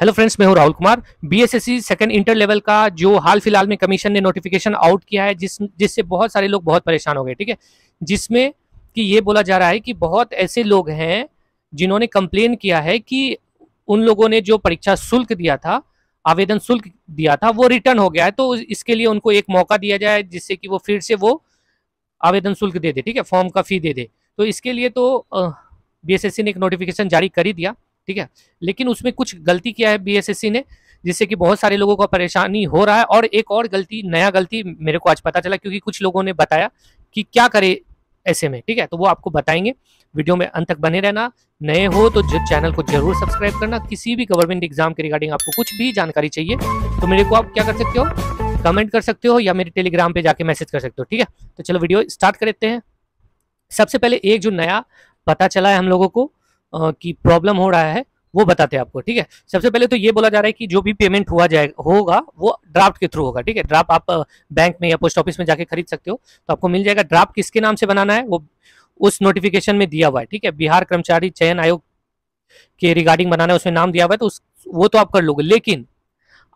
hello friends मैं हूं Rahul Kumar BSSC second inter level का जो हाल फिलहाल में कमीशन ने नोटिफिकेशन आउट किया है जिस जिससे बहुत सारे लोग बहुत परेशान हो गए ठीक है जिसमें कि ये बोला जा रहा है कि बहुत ऐसे लोग हैं जिन्होंने कंप्लेन किया है कि उन लोगों ने जो परीक्षा शुल्क दिया था आवेदन शुल्क दिया था वो रिटर्न हो गया है तो इसके लिए उनको एक मौका दिया जाए जिससे कि वो फिर से वो आवेदन शुल्क दे दे ठीक है फॉर्म का फी दे दे तो इसके लिए तो बी ने एक नोटिफिकेशन जारी कर ही दिया ठीक है लेकिन उसमें कुछ गलती किया है बीएसएससी ने जिससे कि बहुत सारे लोगों को परेशानी हो रहा है और एक और गलती नया गलती मेरे को आज पता चला क्योंकि कुछ लोगों ने बताया कि क्या करे ऐसे में ठीक है तो वो आपको बताएंगे वीडियो में अंत तक बने रहना नए हो तो चैनल को जरूर सब्सक्राइब करना किसी भी गवर्नमेंट एग्जाम के रिगार्डिंग आपको कुछ भी जानकारी चाहिए तो मेरे को आप क्या कर सकते हो कमेंट कर सकते हो या मेरे टेलीग्राम पे जाके मैसेज कर सकते हो ठीक है तो चलो वीडियो स्टार्ट कर देते हैं सबसे पहले एक जो नया पता चला है हम लोगों को की प्रॉब्लम हो रहा है वो बताते हैं आपको ठीक है सबसे पहले तो ये बोला जा रहा है कि जो भी पेमेंट हुआ जाए होगा वो ड्राफ्ट के थ्रू होगा ठीक है ड्राफ्ट आप बैंक में या पोस्ट ऑफिस में जाके खरीद सकते हो तो आपको मिल जाएगा ड्राफ्ट किसके नाम से बनाना है वो उस नोटिफिकेशन में दिया हुआ है ठीक है बिहार कर्मचारी चयन आयोग के रिगार्डिंग बनाना है उसमें नाम दिया हुआ है तो उस वो तो आप कर लोगे लेकिन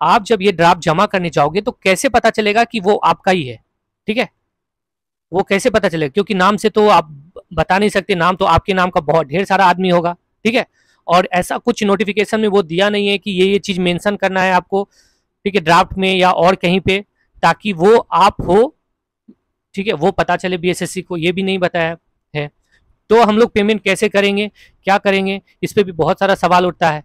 आप जब ये ड्राफ्ट जमा करने जाओगे तो कैसे पता चलेगा कि वो आपका ही है ठीक है वो कैसे पता चलेगा क्योंकि नाम से तो आप बता नहीं सकते नाम तो आपके नाम का बहुत ढेर सारा आदमी होगा ठीक है और ऐसा कुछ नोटिफिकेशन में वो दिया नहीं है कि ये ये चीज़ मेंशन करना है आपको ठीक है ड्राफ्ट में या और कहीं पे ताकि वो आप हो ठीक है वो पता चले बीएसएससी को ये भी नहीं बताया है तो हम लोग पेमेंट कैसे करेंगे क्या करेंगे इस पर भी बहुत सारा सवाल उठता है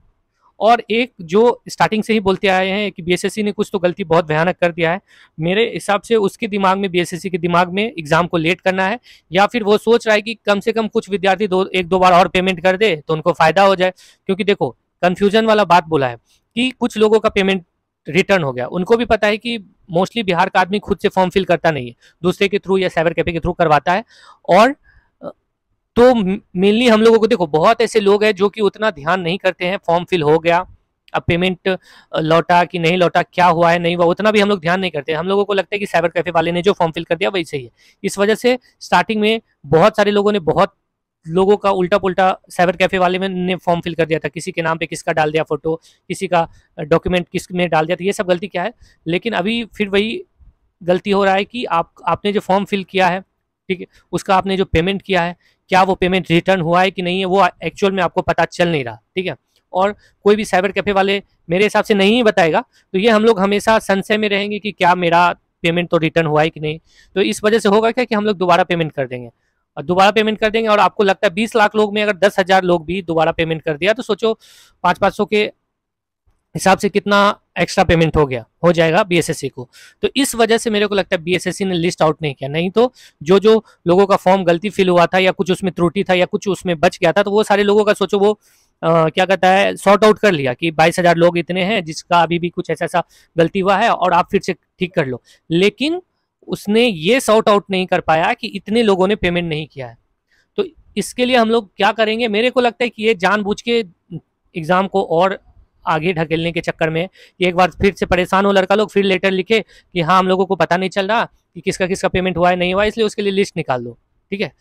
और एक जो स्टार्टिंग से ही बोलते आए हैं कि बीएसएससी ने कुछ तो गलती बहुत भयानक कर दिया है मेरे हिसाब से उसके दिमाग में बीएसएससी के दिमाग में एग्जाम को लेट करना है या फिर वो सोच रहा है कि कम से कम कुछ विद्यार्थी दो एक दो बार और पेमेंट कर दे तो उनको फायदा हो जाए क्योंकि देखो कन्फ्यूजन वाला बात बोला है कि कुछ लोगों का पेमेंट रिटर्न हो गया उनको भी पता है कि मोस्टली बिहार का आदमी खुद से फॉर्म फिल करता नहीं है दूसरे के थ्रू या साइबर कैफे के थ्रू करवाता है और तो मेनली हम लोगों को देखो बहुत ऐसे लोग हैं जो कि उतना ध्यान नहीं करते हैं फॉर्म फिल हो गया अब पेमेंट लौटा कि नहीं लौटा क्या हुआ है नहीं हुआ उतना भी हम लोग ध्यान नहीं करते हम लोगों को लगता है कि साइबर कैफे वाले ने जो फॉर्म फिल कर दिया वही सही है इस वजह से स्टार्टिंग में बहुत सारे लोगों ने बहुत लोगों का उल्टा पुल्टा साइबर कैफे वाले में ने फॉर्म फिल कर दिया था किसी के नाम पे किसका डाल दिया फोटो किसी का डॉक्यूमेंट किस में डाल दिया था ये सब गलती क्या है लेकिन अभी फिर वही गलती हो रहा है कि आप आपने जो फॉर्म फिल किया है ठीक है उसका आपने जो पेमेंट किया है क्या वो पेमेंट रिटर्न हुआ है कि नहीं है वो एक्चुअल में आपको पता चल नहीं रहा ठीक है और कोई भी साइबर कैफे वाले मेरे हिसाब से नहीं बताएगा तो ये हम लोग हमेशा संशय में रहेंगे कि क्या मेरा पेमेंट तो रिटर्न हुआ है कि नहीं तो इस वजह से होगा क्या कि हम लोग दोबारा पेमेंट कर देंगे और दोबारा पेमेंट कर देंगे और आपको लगता है बीस लाख लोग में अगर दस हजार लोग भी दोबारा पेमेंट कर दिया तो सोचो पाँच पाँच सौ के हिसाब से कितना एक्स्ट्रा पेमेंट हो गया हो जाएगा बीएसएससी को तो इस वजह से मेरे को लगता है बीएसएससी ने लिस्ट आउट नहीं किया नहीं तो जो जो लोगों का फॉर्म गलती फिल हुआ था या कुछ उसमें त्रुटि था या कुछ उसमें बच गया था तो वो सारे लोगों का सोचो वो आ, क्या कहता है सॉर्ट आउट कर लिया कि बाईस हजार लोग इतने हैं जिसका अभी भी कुछ ऐसा ऐसा गलती हुआ है और आप फिर से ठीक कर लो लेकिन उसने ये सॉर्ट आउट नहीं कर पाया कि इतने लोगों ने पेमेंट नहीं किया है तो इसके लिए हम लोग क्या करेंगे मेरे को लगता है कि ये जानबूझ के एग्जाम को और आगे ढकेलने के चक्कर में एक बार फिर से परेशान हो लड़का लोग फिर लेटर लिखे कि हाँ हम लोगों को पता नहीं चल रहा कि किसका किसका पेमेंट हुआ है नहीं हुआ इसलिए उसके लिए लिस्ट निकाल दो ठीक है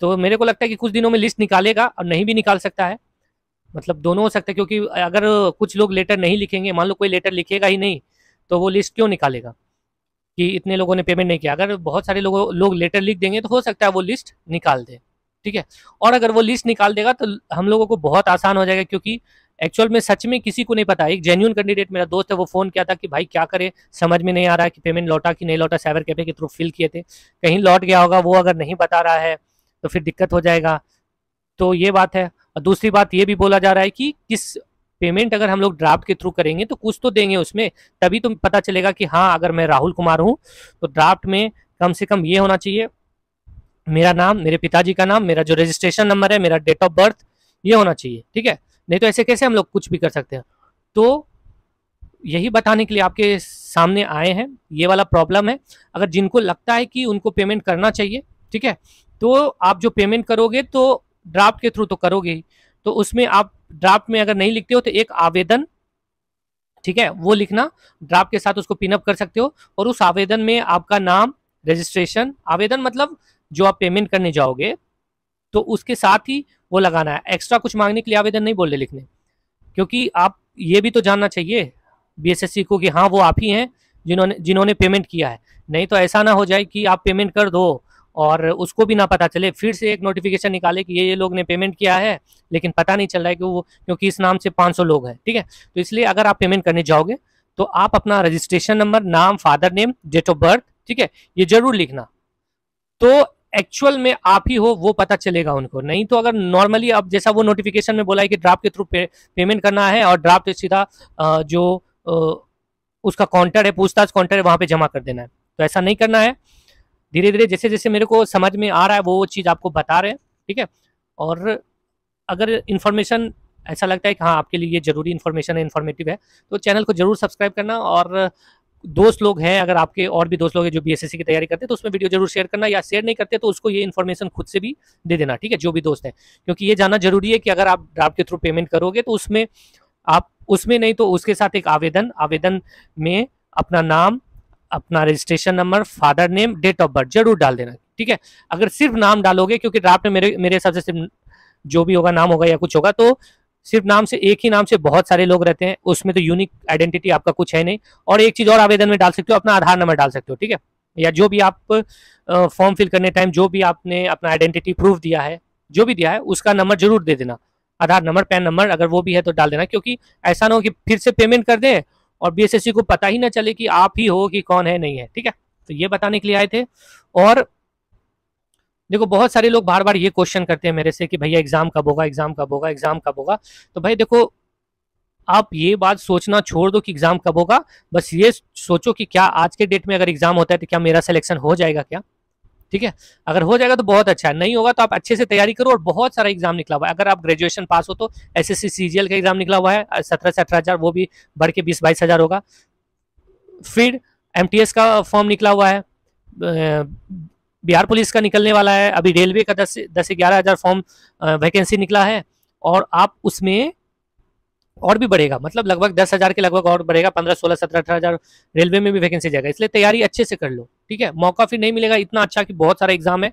तो मेरे को लगता है कि कुछ दिनों में लिस्ट निकालेगा और नहीं भी निकाल सकता है मतलब दोनों हो सकता है क्योंकि अगर कुछ लोग लेटर नहीं लिखेंगे मान लो कोई लेटर लिखेगा ही नहीं तो वो लिस्ट क्यों निकालेगा कि इतने लोगों ने पेमेंट नहीं किया अगर बहुत सारे लोगों लोग लेटर लिख देंगे तो हो सकता है वो लिस्ट निकाल दे ठीक है और अगर वो लिस्ट निकाल देगा तो हम लोगों को बहुत आसान हो जाएगा क्योंकि एक्चुअल में सच में किसी को नहीं पता एक जेन्यून कैंडिडेट मेरा दोस्त है वो फोन किया था कि भाई क्या करें समझ में नहीं आ रहा है कि पेमेंट लौटा कि नहीं लौटा साइबर कैफे के थ्रू फिल किए थे कहीं लौट गया होगा वो अगर नहीं बता रहा है तो फिर दिक्कत हो जाएगा तो ये बात है और दूसरी बात ये भी बोला जा रहा है कि किस पेमेंट अगर हम लोग ड्राफ्ट के थ्रू करेंगे तो कुछ तो देंगे उसमें तभी तो पता चलेगा कि हाँ अगर मैं राहुल कुमार हूँ तो ड्राफ्ट में कम से कम ये होना चाहिए मेरा नाम मेरे पिताजी का नाम मेरा जो रजिस्ट्रेशन नंबर है मेरा डेट ऑफ बर्थ ये होना चाहिए ठीक है नहीं तो ऐसे कैसे हम लोग कुछ भी कर सकते हैं तो यही बताने के लिए आपके सामने आए हैं ये वाला प्रॉब्लम है अगर जिनको लगता है कि उनको पेमेंट करना चाहिए ठीक है तो आप जो पेमेंट करोगे तो ड्राफ्ट के थ्रू तो करोगे ही तो उसमें आप ड्राफ्ट में अगर नहीं लिखते हो तो एक आवेदन ठीक है वो लिखना ड्राफ्ट के साथ उसको पिनअप कर सकते हो और उस आवेदन में आपका नाम रजिस्ट्रेशन आवेदन मतलब जो आप पेमेंट करने जाओगे तो उसके साथ ही वो लगाना है एक्स्ट्रा कुछ मांगने के लिए आवेदन नहीं बोल रहे लिखने क्योंकि आप ये भी तो जानना चाहिए बी को कि हाँ वो आप ही हैं जिन्होंने जिन्होंने पेमेंट किया है नहीं तो ऐसा ना हो जाए कि आप पेमेंट कर दो और उसको भी ना पता चले फिर से एक नोटिफिकेशन निकाले कि ये ये लोग ने पेमेंट किया है लेकिन पता नहीं चल रहा है कि वो क्योंकि इस नाम से 500 लोग हैं ठीक है तो इसलिए अगर आप पेमेंट करने जाओगे तो आप अपना रजिस्ट्रेशन नंबर नाम father name date of birth ठीक है ये जरूर लिखना तो एक्चुअल में आप ही हो वो पता चलेगा उनको नहीं तो अगर नॉर्मली अब जैसा वो नोटिफिकेशन में बोला है कि ड्राफ्ट के थ्रू पे, पेमेंट करना है और ड्राफ्ट सीधा जो उसका काउंटर है पूछताछ काउंटर है वहाँ पे जमा कर देना है तो ऐसा नहीं करना है धीरे धीरे जैसे जैसे मेरे को समझ में आ रहा है वो चीज़ आपको बता रहे हैं ठीक है और अगर इन्फॉर्मेशन ऐसा लगता है कि हाँ आपके लिए ये जरूरी इन्फॉर्मेशन है इन्फॉर्मेटिव है तो चैनल को जरूर सब्सक्राइब करना और दोस्त लोग हैं अगर आपके और भी दोस्त लोग हैं जो बीएसएससी की तैयारी करते हैं तो उसमें वीडियो जरूर शेयर करना या शेयर नहीं करते तो उसको ये इन्फॉर्मेशन खुद से भी दे देना ठीक है जो भी दोस्त हैं क्योंकि ये जानना जरूरी है कि अगर आप ड्राफ्ट के थ्रू पेमेंट करोगे तो उसमें आप उसमें नहीं तो उसके साथ एक आवेदन आवेदन में अपना नाम अपना registration number father name date of birth जरूर डाल देना ठीक है अगर सिर्फ नाम डालोगे क्योंकि ड्राफ्ट में मेरे मेरे हिसाब से सिर्फ जो भी होगा नाम होगा या कुछ होगा तो सिर्फ नाम से एक ही नाम से बहुत सारे लोग रहते हैं उसमें तो यूनिक आइडेंटिटी आपका कुछ है नहीं और एक चीज और आवेदन में डाल सकते हो अपना आधार नंबर डाल सकते हो ठीक है या जो भी आप फॉर्म फिल करने टाइम जो भी आपने अपना आइडेंटिटी प्रूफ दिया है जो भी दिया है उसका नंबर जरूर दे देना आधार नंबर पैन नंबर अगर वो भी है तो डाल देना क्योंकि ऐसा ना हो कि फिर से पेमेंट कर दें और बीएसएससी को पता ही ना चले कि आप ही हो कि कौन है नहीं है ठीक है तो ये बताने के लिए आए थे और देखो बहुत सारे लोग बार बार ये क्वेश्चन करते हैं मेरे से कि भैया एग्जाम कब होगा एग्जाम कब होगा एग्जाम कब होगा तो भाई देखो आप ये बात सोचना छोड़ दो कि एग्जाम कब होगा बस ये सोचो कि क्या आज के डेट में अगर एग्जाम होता है तो क्या मेरा सिलेक्शन हो जाएगा क्या ठीक है अगर हो जाएगा तो बहुत अच्छा है नहीं होगा तो आप अच्छे से तैयारी करो और बहुत सारा एग्जाम निकला हुआ है अगर आप ग्रेजुएशन पास हो तो एस एस सी का एग्जाम निकला हुआ है सत्रह से अठारह हजार वो भी बढ़ के बीस बाईस हजार होगा फिर एम का फॉर्म निकला हुआ है बिहार पुलिस का निकलने वाला है अभी रेलवे का दस दस ग्यारह हज़ार फॉर्म वैकेंसी निकला है और आप उसमें और भी बढ़ेगा मतलब लगभग दस हज़ार के लगभग और बढ़ेगा पंद्रह सोलह सत्रह अठारह हज़ार रेलवे में भी वैकेंसी जाएगा इसलिए तैयारी अच्छे से कर लो ठीक है मौका फिर नहीं मिलेगा इतना अच्छा कि बहुत सारा एग्जाम है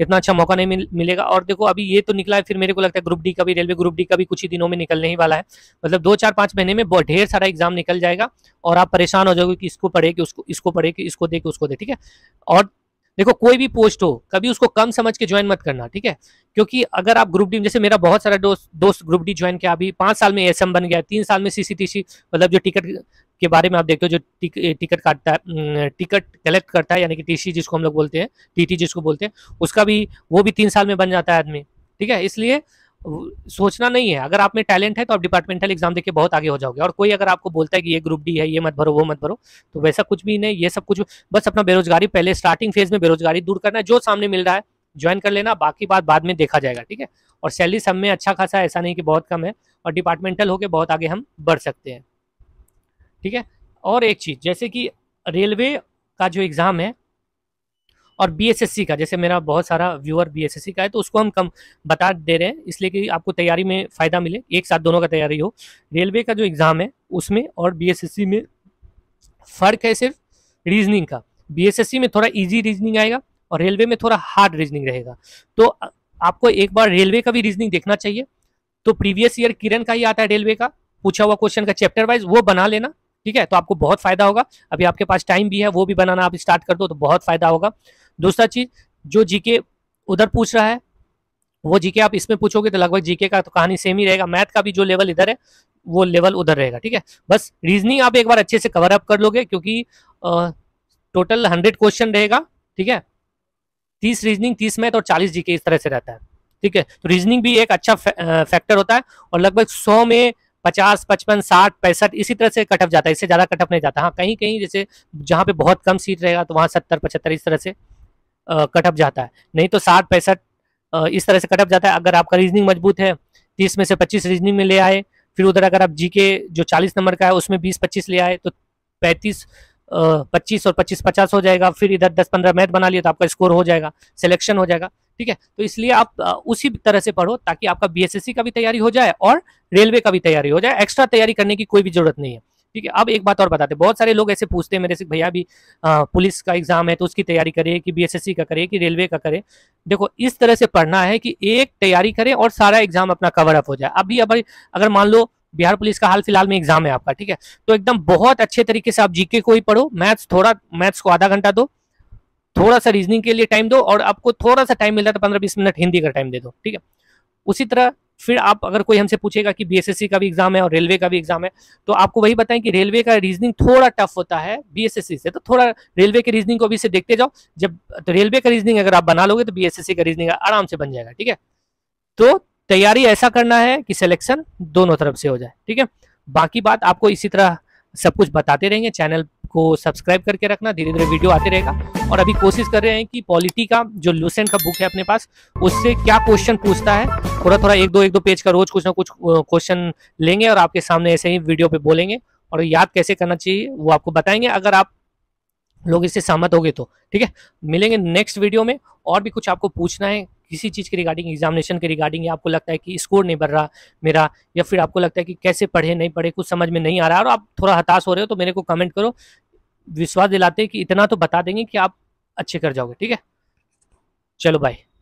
इतना अच्छा मौका नहीं मिलेगा और देखो अभी ये तो निकला है फिर मेरे को लगता है ग्रुप डी का भी रेलवे ग्रुप डी का भी कुछ ही दिनों में निकलने ही वाला है मतलब दो चार पांच महीने में बहुत ढेर सारा एग्जाम निकल जाएगा और आप परेशान हो जाओगे कि इसको पढ़े कि उसको इसको पढ़े कि इसको दे कि उसको दे ठीक है और देखो कोई भी पोस्ट हो कभी उसको कम समझ के ज्वाइन मत करना ठीक है क्योंकि अगर आप ग्रुप डी जैसे मेरा बहुत सारा दोस्त दोस्त ग्रुप डी ज्वाइन किया अभी पांच साल में एसएम बन गया तीन साल में सीसीटीसी मतलब जो टिकट के बारे में आप देखते हो जो टिक, टिकट काटता है टिकट कलेक्ट करता है यानी कि टीसी जिसको हम लोग बोलते हैं टीटी जिसको बोलते हैं उसका भी वो भी तीन साल में बन जाता है आदमी ठीक है इसलिए सोचना नहीं है अगर आप में टैलेंट है तो आप डिपार्टमेंटल एग्जाम देके बहुत आगे हो जाओगे और कोई अगर आपको बोलता है कि ये ग्रुप डी है ये मत भरो वो मत भरो तो वैसा कुछ भी नहीं ये सब कुछ बस अपना बेरोजगारी पहले स्टार्टिंग फेज में बेरोजगारी दूर करना है जो सामने मिल रहा है ज्वाइन कर लेना बाकी बात बाद में देखा जाएगा ठीक है और सैलरी सब में अच्छा खासा ऐसा नहीं कि बहुत कम है और डिपार्टमेंटल होके बहुत आगे हम बढ़ सकते हैं ठीक है और एक चीज़ जैसे कि रेलवे का जो एग्ज़ाम है और बी का जैसे मेरा बहुत सारा व्यूअर बी का है तो उसको हम कम बता दे रहे हैं इसलिए कि आपको तैयारी में फ़ायदा मिले एक साथ दोनों का तैयारी हो रेलवे का जो एग्ज़ाम है उसमें और बी में फ़र्क है सिर्फ रीजनिंग का बी में थोड़ा ईजी रीजनिंग आएगा और रेलवे में थोड़ा हार्ड रीजनिंग रहेगा तो आपको एक बार रेलवे का भी रीजनिंग देखना चाहिए तो प्रीवियस ईयर किरण का ही आता है रेलवे का पूछा हुआ क्वेश्चन का चैप्टर वाइज वो बना लेना ठीक है तो आपको बहुत फायदा होगा अभी आपके पास टाइम भी है वो भी बनाना आप स्टार्ट कर दो तो बहुत फायदा होगा दूसरा चीज जो जीके उधर पूछ रहा है वो जीके आप इसमें पूछोगे तो लगभग जीके का तो कहानी सेम ही रहेगा मैथ का भी जो लेवल इधर है वो लेवल उधर रहेगा ठीक है बस रीजनिंग आप एक बार अच्छे से कवर अप कर लोगे क्योंकि आ, टोटल हंड्रेड क्वेश्चन रहेगा ठीक है तीस रीजनिंग तीस मैथ और चालीस जीके इस तरह से रहता है ठीक है तो रीजनिंग भी एक अच्छा फैक्टर होता है और लगभग सौ में पचास पचपन साठ पैंसठ इसी तरह से कटअप जाता है इससे ज़्यादा कटअप नहीं जाता हाँ कहीं कहीं जैसे जहाँ पे बहुत कम सीट रहेगा तो वहाँ सत्तर पचहत्तर इस तरह से कटअप जाता है नहीं तो साठ पैंसठ इस तरह से कटअप जाता है अगर आपका रीजनिंग मजबूत है तीस में से पच्चीस रीजनिंग में ले आए फिर उधर अगर आप जी के जो चालीस नंबर का है उसमें बीस पच्चीस ले आए तो पैंतीस पच्चीस और पच्चीस पचास हो जाएगा फिर इधर दस पंद्रह मैथ बना लिए तो आपका स्कोर हो जाएगा सिलेक्शन हो जाएगा ठीक है तो इसलिए आप उसी तरह से पढ़ो ताकि आपका बीएसएससी का भी तैयारी हो जाए और रेलवे का भी तैयारी हो जाए एक्स्ट्रा तैयारी करने की कोई भी जरूरत नहीं है ठीक है अब एक बात और बताते बहुत सारे लोग ऐसे पूछते हैं मेरे से भैया भी पुलिस का एग्जाम है तो उसकी तैयारी करे कि बीएसएससी का करे कि रेलवे का करे देखो इस तरह से पढ़ना है कि एक तैयारी करे और सारा एग्जाम अपना कवर अप हो जाए अभी अब अगर मान लो बिहार पुलिस का हाल फिलहाल में एग्जाम है आपका ठीक है तो एकदम बहुत अच्छे तरीके से आप जीके को ही पढ़ो मैथ्स थोड़ा मैथ्स को आधा घंटा दो थोड़ा सा रीजनिंग के लिए टाइम दो और आपको थोड़ा सा टाइम मिलता है तो पंद्रह बीस मिनट हिंदी का टाइम दे दो ठीक है उसी तरह फिर आप अगर कोई हमसे पूछेगा कि बीएसएससी का भी एग्जाम है और रेलवे का भी एग्जाम है तो आपको वही बताएं कि रेलवे का रीजनिंग थोड़ा टफ होता है बीएसएससी से तो थोड़ा रेलवे के रीजनिंग को अभी से देखते जाओ जब तो रेलवे का रीजनिंग अगर आप बना लोगे तो बीएसएससी का रीजनिंग आराम से बन जाएगा ठीक है तो तैयारी ऐसा करना है कि सिलेक्शन दोनों तरफ से हो जाए ठीक है बाकी बात आपको इसी तरह सब कुछ बताते रहेंगे चैनल को सब्सक्राइब करके रखना धीरे धीरे वीडियो आते रहेगा और अभी कोशिश कर रहे हैं कि पॉलिटी का जो लूसेंट का बुक है अपने पास उससे क्या क्वेश्चन पूछता है थोड़ा थोड़ा एक दो एक दो पेज का रोज कुछ ना कुछ क्वेश्चन लेंगे और आपके सामने ऐसे ही वीडियो पे बोलेंगे और याद कैसे करना चाहिए वो आपको बताएंगे अगर आप लोग इससे सहमत हो तो ठीक है मिलेंगे नेक्स्ट वीडियो में और भी कुछ आपको पूछना है किसी चीज़ के रिगार्डिंग एग्जामिनेशन के रिगार्डिंग या आपको लगता है कि स्कोर नहीं बढ़ रहा मेरा या फिर आपको लगता है कि कैसे पढ़े नहीं पढ़े कुछ समझ में नहीं आ रहा और आप थोड़ा हताश हो रहे हो तो मेरे को कमेंट करो विश्वास दिलाते हैं कि इतना तो बता देंगे कि आप अच्छे कर जाओगे ठीक है चलो भाई